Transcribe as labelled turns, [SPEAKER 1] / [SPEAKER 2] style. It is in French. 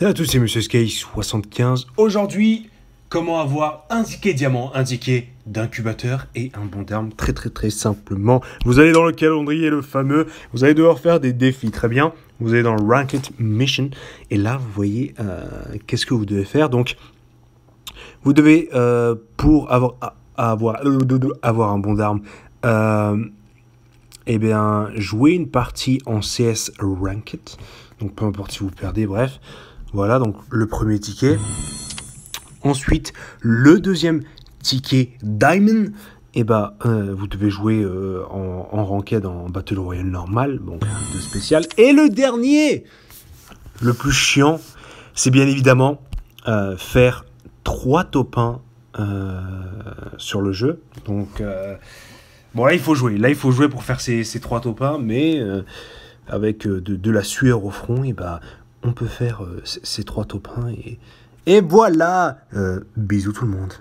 [SPEAKER 1] Salut à tous, c'est Monsieur Sky75. Aujourd'hui, comment avoir un ticket diamant, un d'incubateur et un bon d'arme très très très simplement. Vous allez dans le calendrier, le fameux, vous allez devoir faire des défis, très bien. Vous allez dans Ranked Mission et là vous voyez euh, qu'est-ce que vous devez faire. Donc, vous devez, euh, pour avoir, avoir, euh, avoir un bon d'arme eh bien, jouer une partie en CS Ranked. Donc peu importe si vous perdez, bref. Voilà donc le premier ticket. Ensuite, le deuxième ticket Diamond. Et eh bah, ben, euh, vous devez jouer euh, en, en, ranked en Battle Royale normal, donc, de spécial. Et le dernier, le plus chiant, c'est bien évidemment euh, faire trois top 1 sur le jeu. Donc, bon, là il faut jouer. Là il faut jouer pour faire ces, trois top 1, mais avec de, de, la sueur au front, et eh bah, ben, on peut faire euh, ces trois top et, et voilà euh, Bisous tout le monde